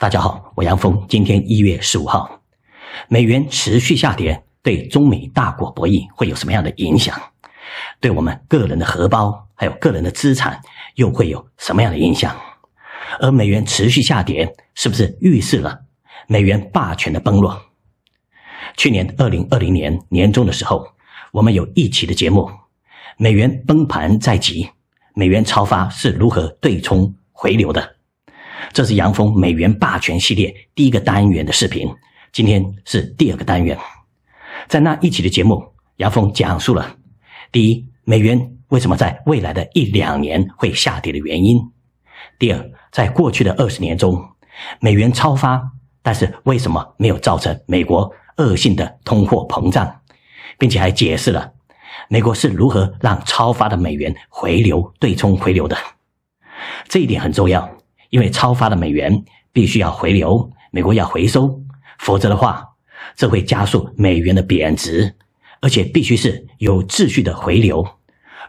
大家好，我杨峰。今天一月十五号，美元持续下跌，对中美大国博弈会有什么样的影响？对我们个人的荷包，还有个人的资产，又会有什么样的影响？而美元持续下跌，是不是预示了美元霸权的崩落？去年二零二零年年中的时候，我们有一期的节目，《美元崩盘在即》，美元超发是如何对冲回流的？这是杨峰美元霸权系列第一个单元的视频，今天是第二个单元。在那一期的节目，杨峰讲述了第一，美元为什么在未来的一两年会下跌的原因；第二，在过去的二十年中，美元超发，但是为什么没有造成美国恶性的通货膨胀，并且还解释了美国是如何让超发的美元回流、对冲回流的。这一点很重要。因为超发的美元必须要回流，美国要回收，否则的话，这会加速美元的贬值，而且必须是有秩序的回流。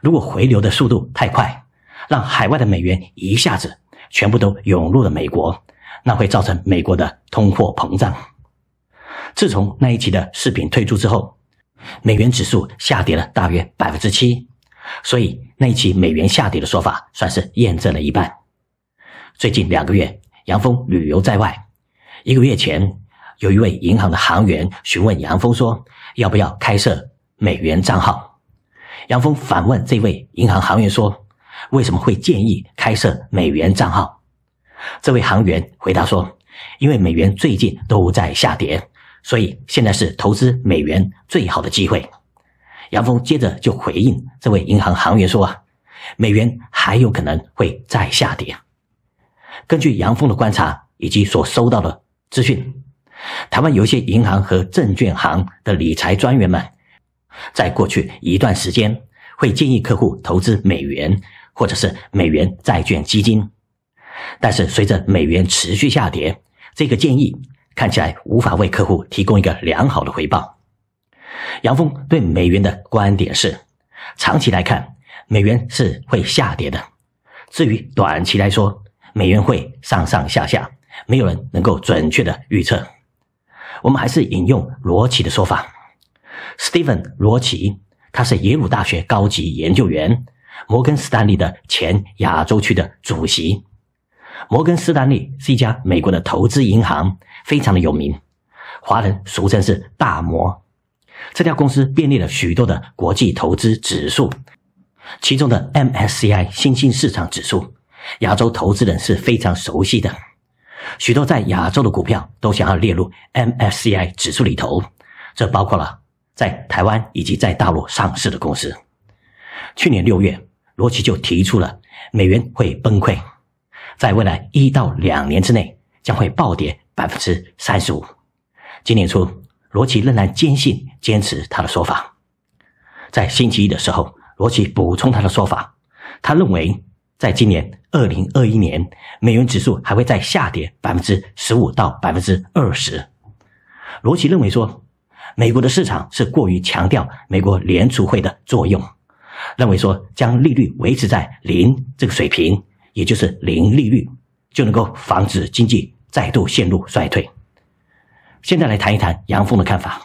如果回流的速度太快，让海外的美元一下子全部都涌入了美国，那会造成美国的通货膨胀。自从那一期的视频推出之后，美元指数下跌了大约百分之七，所以那一期美元下跌的说法算是验证了一半。最近两个月，杨峰旅游在外。一个月前，有一位银行的行员询问杨峰说：“要不要开设美元账号？”杨峰反问这位银行行员说：“为什么会建议开设美元账号？”这位行员回答说：“因为美元最近都在下跌，所以现在是投资美元最好的机会。”杨峰接着就回应这位银行行员说：“啊，美元还有可能会再下跌。”根据杨峰的观察以及所收到的资讯，台湾有一些银行和证券行的理财专员们，在过去一段时间会建议客户投资美元或者是美元债券基金，但是随着美元持续下跌，这个建议看起来无法为客户提供一个良好的回报。杨峰对美元的观点是：长期来看，美元是会下跌的；至于短期来说，美元会上上下下，没有人能够准确的预测。我们还是引用罗奇的说法 s t e v e n 罗奇，他是耶鲁大学高级研究员，摩根士丹利的前亚洲区的主席。摩根士丹利是一家美国的投资银行，非常的有名，华人俗称是大摩。这家公司便利了许多的国际投资指数，其中的 MSCI 新兴市场指数。亚洲投资人是非常熟悉的，许多在亚洲的股票都想要列入 MSCI 指数里头，这包括了在台湾以及在大陆上市的公司。去年六月，罗琦就提出了美元会崩溃，在未来一到两年之内将会暴跌百分之三十五。今年初，罗琦仍然坚信坚持他的说法。在星期一的时候，罗琦补充他的说法，他认为。在今年二零二一年，美元指数还会再下跌百分之十五到百分之二十。罗奇认为说，美国的市场是过于强调美国联储会的作用，认为说将利率维持在零这个水平，也就是零利率，就能够防止经济再度陷入衰退。现在来谈一谈杨峰的看法。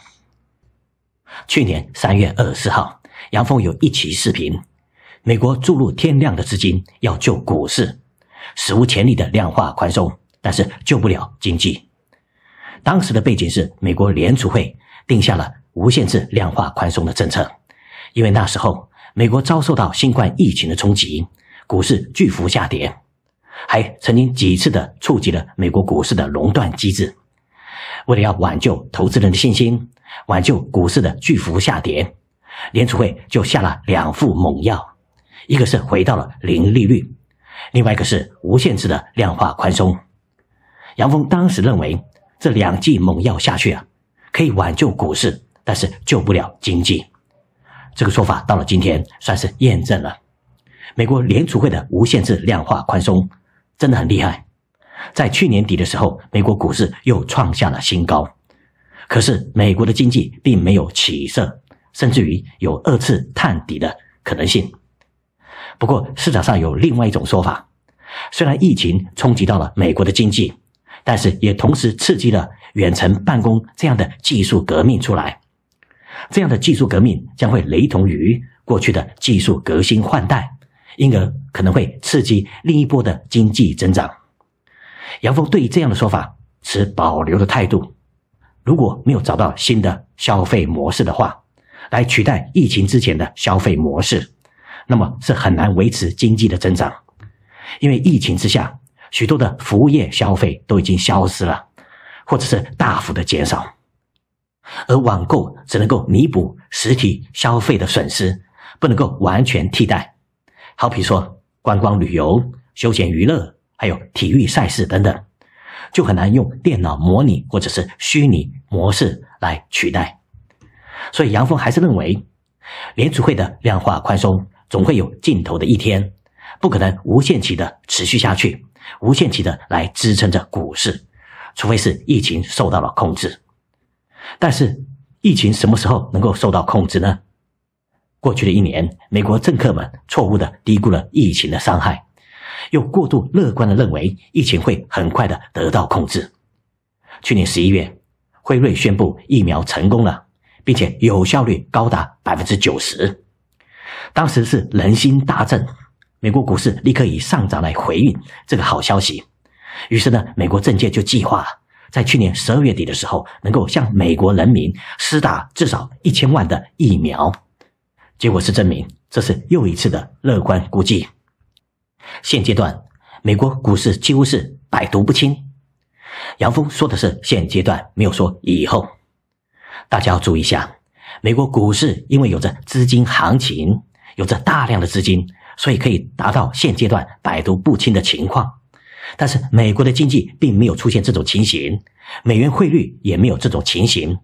去年三月二十四号，杨峰有一期视频。美国注入天量的资金要救股市，史无前例的量化宽松，但是救不了经济。当时的背景是，美国联储会定下了无限制量化宽松的政策，因为那时候美国遭受到新冠疫情的冲击，股市巨幅下跌，还曾经几次的触及了美国股市的熔断机制。为了要挽救投资人的信心，挽救股市的巨幅下跌，联储会就下了两副猛药。一个是回到了零利率，另外一个是无限制的量化宽松。杨峰当时认为这两剂猛药下去啊，可以挽救股市，但是救不了经济。这个说法到了今天算是验证了，美国联储会的无限制量化宽松真的很厉害。在去年底的时候，美国股市又创下了新高，可是美国的经济并没有起色，甚至于有二次探底的可能性。不过市场上有另外一种说法，虽然疫情冲击到了美国的经济，但是也同时刺激了远程办公这样的技术革命出来。这样的技术革命将会雷同于过去的技术革新换代，因而可能会刺激另一波的经济增长。杨峰对于这样的说法持保留的态度。如果没有找到新的消费模式的话，来取代疫情之前的消费模式。那么是很难维持经济的增长，因为疫情之下，许多的服务业消费都已经消失了，或者是大幅的减少，而网购只能够弥补实体消费的损失，不能够完全替代。好比说，观光旅游、休闲娱乐，还有体育赛事等等，就很难用电脑模拟或者是虚拟模式来取代。所以，杨峰还是认为，联储会的量化宽松。总会有尽头的一天，不可能无限期的持续下去，无限期的来支撑着股市，除非是疫情受到了控制。但是，疫情什么时候能够受到控制呢？过去的一年，美国政客们错误的低估了疫情的伤害，又过度乐观的认为疫情会很快的得到控制。去年十一月，辉瑞宣布疫苗成功了，并且有效率高达百分之九十。当时是人心大振，美国股市立刻以上涨来回应这个好消息。于是呢，美国政界就计划在去年十二月底的时候，能够向美国人民施打至少一千万的疫苗。结果是证明，这是又一次的乐观估计。现阶段，美国股市几乎是百毒不侵。杨峰说的是现阶段，没有说以后。大家要注意一下，美国股市因为有着资金行情。有着大量的资金，所以可以达到现阶段百毒不侵的情况。但是美国的经济并没有出现这种情形，美元汇率也没有这种情形，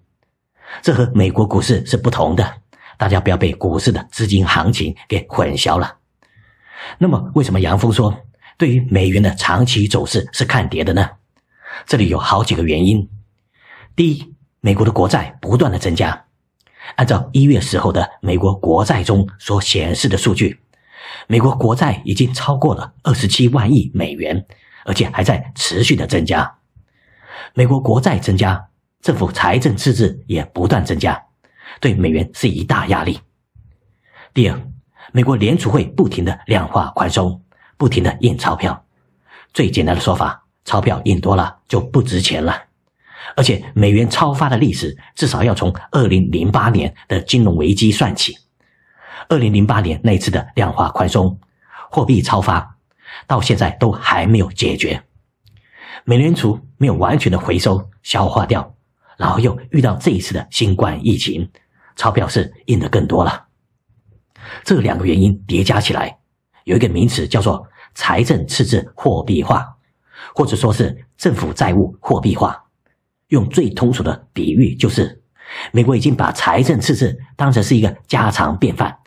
这和美国股市是不同的。大家不要被股市的资金行情给混淆了。那么，为什么杨峰说对于美元的长期走势是看跌的呢？这里有好几个原因。第一，美国的国债不断的增加。按照一月时候的美国国债中所显示的数据，美国国债已经超过了二十七万亿美元，而且还在持续的增加。美国国债增加，政府财政赤字也不断增加，对美元是一大压力。第二，美国联储会不停的量化宽松，不停的印钞票。最简单的说法，钞票印多了就不值钱了。而且，美元超发的历史至少要从二零零八年的金融危机算起。二零零八年那一次的量化宽松、货币超发，到现在都还没有解决。美联储没有完全的回收消化掉，然后又遇到这一次的新冠疫情，钞票是印的更多了。这两个原因叠加起来，有一个名词叫做财政赤字货币化，或者说是政府债务货币化。用最通俗的比喻，就是美国已经把财政赤字当成是一个家常便饭，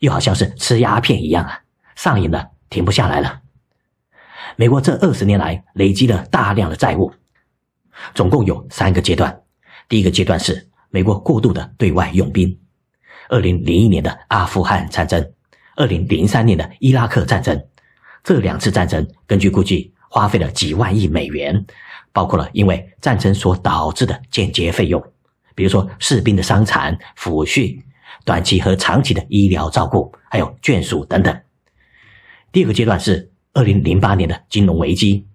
又好像是吃鸦片一样啊，上瘾了，停不下来了。美国这二十年来累积了大量的债务，总共有三个阶段。第一个阶段是美国过度的对外用兵，二零零一年的阿富汗战争，二零零三年的伊拉克战争，这两次战争根据估计花费了几万亿美元。包括了因为战争所导致的间接费用，比如说士兵的伤残抚恤、短期和长期的医疗照顾，还有眷属等等。第二个阶段是二零零八年的金融危机，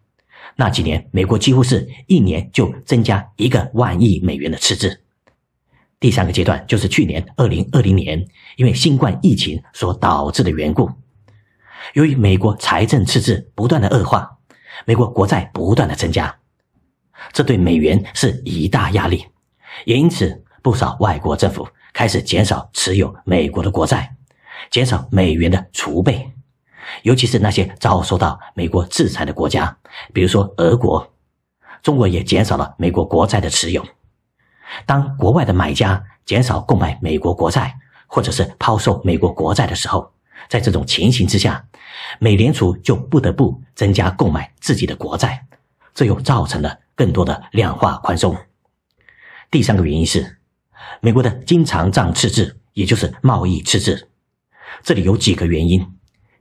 那几年美国几乎是一年就增加一个万亿美元的赤字。第三个阶段就是去年二零二零年，因为新冠疫情所导致的缘故，由于美国财政赤字不断的恶化，美国国债不断的增加。这对美元是一大压力，也因此不少外国政府开始减少持有美国的国债，减少美元的储备，尤其是那些遭受到美国制裁的国家，比如说俄国，中国也减少了美国国债的持有。当国外的买家减少购买美国国债，或者是抛售美国国债的时候，在这种情形之下，美联储就不得不增加购买自己的国债，这又造成了。更多的量化宽松。第三个原因是，美国的经常账赤字，也就是贸易赤字。这里有几个原因。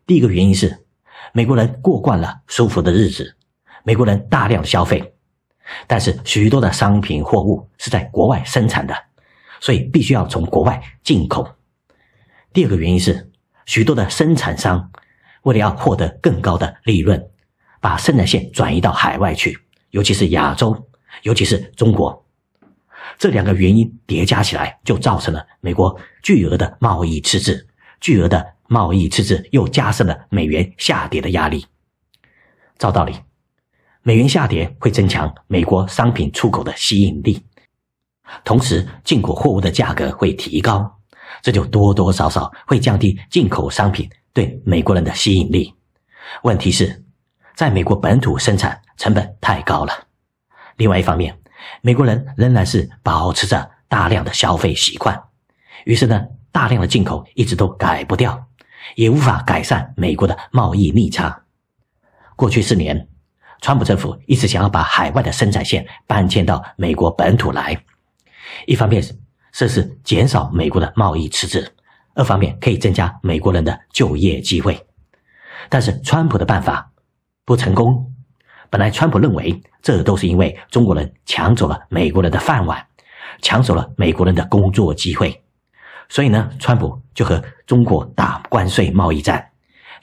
第一个原因是，美国人过惯了舒服的日子，美国人大量消费，但是许多的商品货物是在国外生产的，所以必须要从国外进口。第二个原因是，许多的生产商为了要获得更高的利润，把生产线转移到海外去。尤其是亚洲，尤其是中国，这两个原因叠加起来，就造成了美国巨额的贸易赤字。巨额的贸易赤字又加深了美元下跌的压力。照道理，美元下跌会增强美国商品出口的吸引力，同时进口货物的价格会提高，这就多多少少会降低进口商品对美国人的吸引力。问题是，在美国本土生产。成本太高了。另外一方面，美国人仍然是保持着大量的消费习惯，于是呢，大量的进口一直都改不掉，也无法改善美国的贸易逆差。过去四年，川普政府一直想要把海外的生产线搬迁到美国本土来，一方面是这是减少美国的贸易赤字，二方面可以增加美国人的就业机会。但是川普的办法不成功。本来，川普认为这都是因为中国人抢走了美国人的饭碗，抢走了美国人的工作机会，所以呢，川普就和中国打关税贸易战，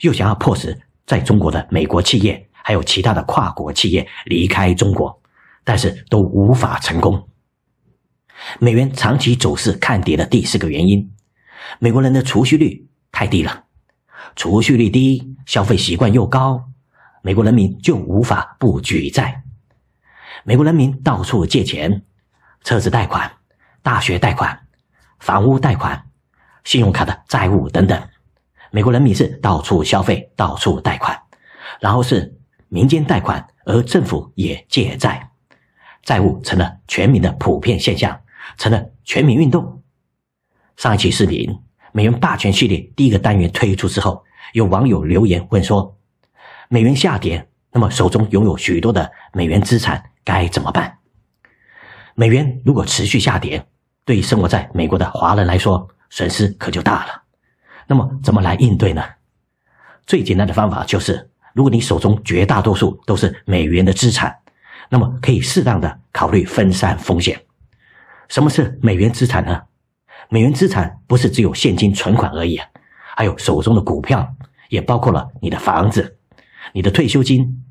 又想要迫使在中国的美国企业还有其他的跨国企业离开中国，但是都无法成功。美元长期走势看跌的第四个原因，美国人的储蓄率太低了，储蓄率低，消费习惯又高。美国人民就无法不举债，美国人民到处借钱，车子贷款、大学贷款、房屋贷款、信用卡的债务等等。美国人民是到处消费、到处贷款，然后是民间贷款，而政府也借债，债务成了全民的普遍现象，成了全民运动。上一期视频《美元霸权》系列第一个单元推出之后，有网友留言问说。美元下跌，那么手中拥有许多的美元资产该怎么办？美元如果持续下跌，对生活在美国的华人来说，损失可就大了。那么怎么来应对呢？最简单的方法就是，如果你手中绝大多数都是美元的资产，那么可以适当的考虑分散风险。什么是美元资产呢？美元资产不是只有现金存款而已，还有手中的股票，也包括了你的房子。你的退休金，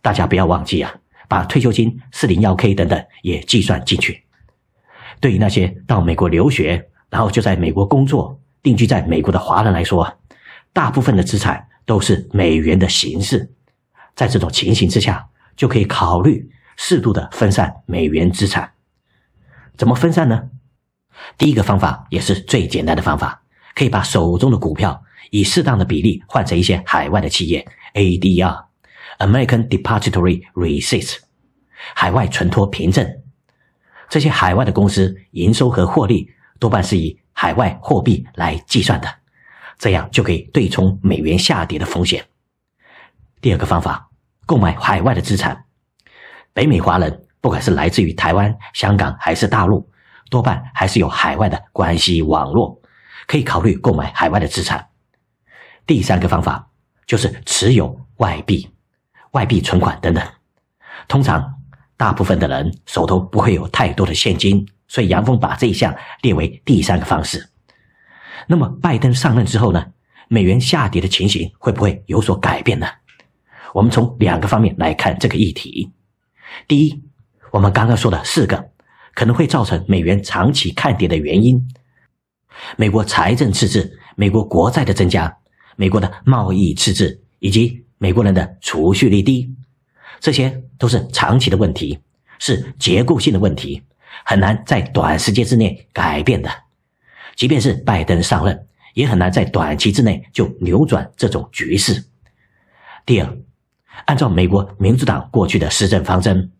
大家不要忘记啊！把退休金、四零幺 K 等等也计算进去。对于那些到美国留学，然后就在美国工作、定居在美国的华人来说，大部分的资产都是美元的形式。在这种情形之下，就可以考虑适度的分散美元资产。怎么分散呢？第一个方法也是最简单的方法，可以把手中的股票以适当的比例换成一些海外的企业。ADR，American d e p o s i t o r y Receipt，海外存托凭证。这些海外的公司营收和获利多半是以海外货币来计算的，这样就可以对冲美元下跌的风险。第二个方法，购买海外的资产。北美华人不管是来自于台湾、香港还是大陆，多半还是有海外的关系网络，可以考虑购买海外的资产。第三个方法。就是持有外币、外币存款等等，通常大部分的人手头不会有太多的现金，所以杨峰把这一项列为第三个方式。那么拜登上任之后呢，美元下跌的情形会不会有所改变呢？我们从两个方面来看这个议题。第一，我们刚刚说的四个可能会造成美元长期看跌的原因：美国财政赤字、美国国债的增加。美国的贸易赤字以及美国人的储蓄率低，这些都是长期的问题，是结构性的问题，很难在短时间之内改变的。即便是拜登上任，也很难在短期之内就扭转这种局势。第二，按照美国民主党过去的施政方针，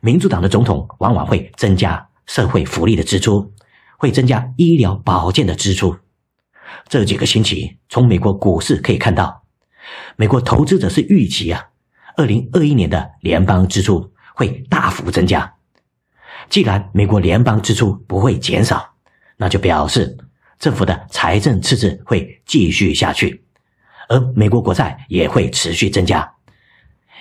民主党的总统往往会增加社会福利的支出，会增加医疗保健的支出。这几个星期，从美国股市可以看到，美国投资者是预期啊，二零二一年的联邦支出会大幅增加。既然美国联邦支出不会减少，那就表示政府的财政赤字会继续下去，而美国国债也会持续增加。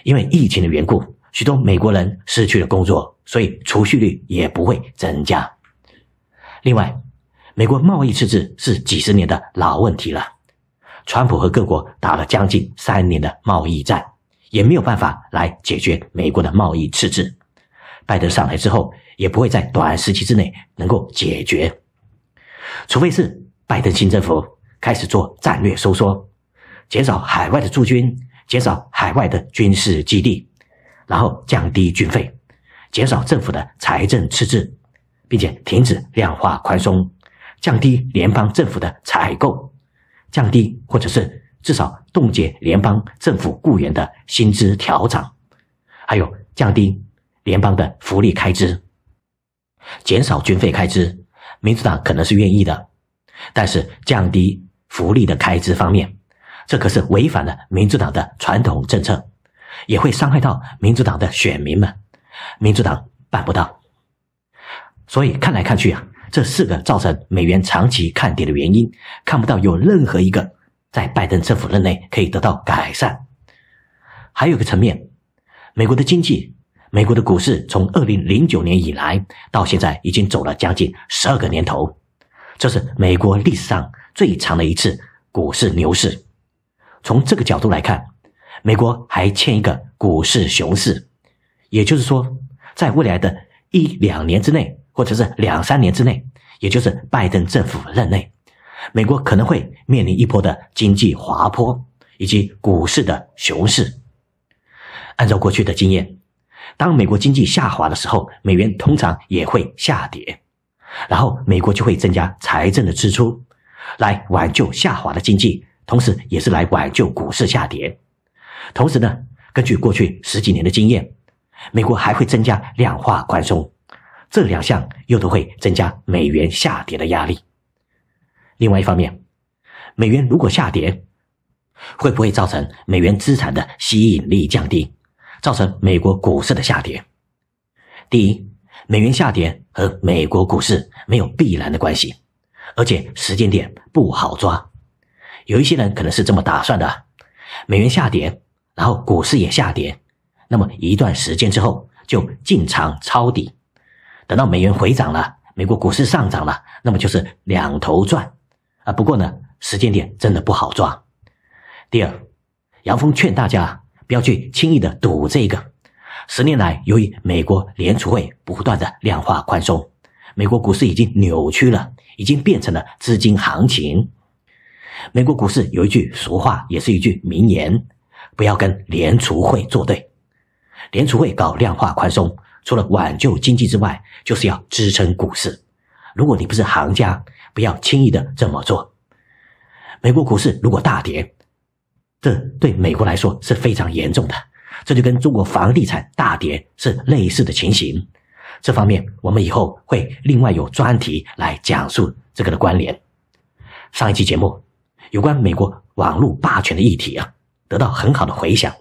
因为疫情的缘故，许多美国人失去了工作，所以储蓄率也不会增加。另外，美国贸易赤字是几十年的老问题了，川普和各国打了将近三年的贸易战，也没有办法来解决美国的贸易赤字。拜登上来之后，也不会在短时期之内能够解决，除非是拜登新政府开始做战略收缩，减少海外的驻军，减少海外的军事基地，然后降低军费，减少政府的财政赤字，并且停止量化宽松。降低联邦政府的采购，降低或者是至少冻结联邦政府雇员的薪资调整，还有降低联邦的福利开支，减少军费开支，民主党可能是愿意的，但是降低福利的开支方面，这可是违反了民主党的传统政策，也会伤害到民主党的选民们，民主党办不到，所以看来看去啊。这四个造成美元长期看跌的原因，看不到有任何一个在拜登政府任内可以得到改善。还有个层面，美国的经济、美国的股市，从二零零九年以来到现在已经走了将近十二个年头，这是美国历史上最长的一次股市牛市。从这个角度来看，美国还欠一个股市熊市，也就是说，在未来的一两年之内。或者是两三年之内，也就是拜登政府任内，美国可能会面临一波的经济滑坡以及股市的熊市。按照过去的经验，当美国经济下滑的时候，美元通常也会下跌，然后美国就会增加财政的支出，来挽救下滑的经济，同时也是来挽救股市下跌。同时呢，根据过去十几年的经验，美国还会增加量化宽松。这两项又都会增加美元下跌的压力。另外一方面，美元如果下跌，会不会造成美元资产的吸引力降低，造成美国股市的下跌？第一，美元下跌和美国股市没有必然的关系，而且时间点不好抓。有一些人可能是这么打算的：美元下跌，然后股市也下跌，那么一段时间之后就进场抄底。等到美元回涨了，美国股市上涨了，那么就是两头赚，啊，不过呢，时间点真的不好抓。第二，杨峰劝大家不要去轻易的赌这个。十年来，由于美国联储会不断的量化宽松，美国股市已经扭曲了，已经变成了资金行情。美国股市有一句俗话，也是一句名言：不要跟联储会作对，联储会搞量化宽松。除了挽救经济之外，就是要支撑股市。如果你不是行家，不要轻易的这么做。美国股市如果大跌，这对美国来说是非常严重的，这就跟中国房地产大跌是类似的情形。这方面我们以后会另外有专题来讲述这个的关联。上一期节目有关美国网络霸权的议题啊，得到很好的回响。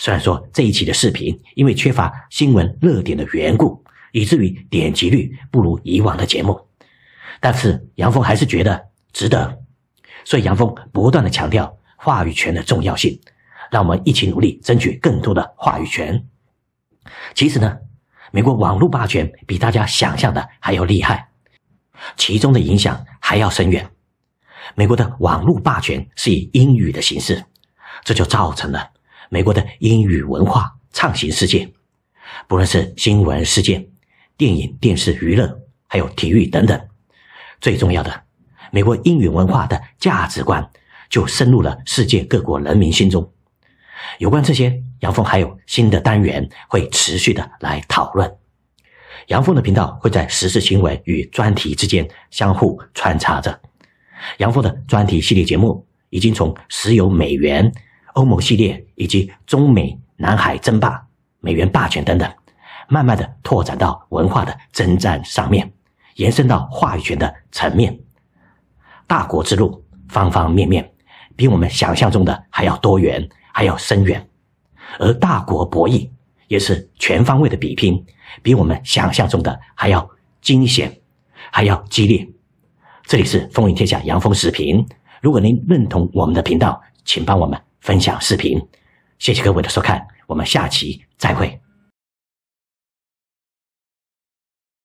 虽然说这一期的视频因为缺乏新闻热点的缘故，以至于点击率不如以往的节目，但是杨峰还是觉得值得。所以杨峰不断的强调话语权的重要性，让我们一起努力争取更多的话语权。其实呢，美国网络霸权比大家想象的还要厉害，其中的影响还要深远。美国的网络霸权是以英语的形式，这就造成了。美国的英语文化畅行世界，不论是新闻事件、电影、电视娱乐，还有体育等等。最重要的，美国英语文化的价值观就深入了世界各国人民心中。有关这些，杨峰还有新的单元会持续的来讨论。杨峰的频道会在时事新闻与专题之间相互穿插着。杨峰的专题系列节目已经从石油美元。欧盟系列以及中美南海争霸、美元霸权等等，慢慢的拓展到文化的征战上面，延伸到话语权的层面。大国之路方方面面，比我们想象中的还要多元，还要深远。而大国博弈也是全方位的比拼，比我们想象中的还要惊险，还要激烈。这里是风云天下杨峰视频，如果您认同我们的频道，请帮我们。分享视频，谢谢各位的收看，我们下期再会。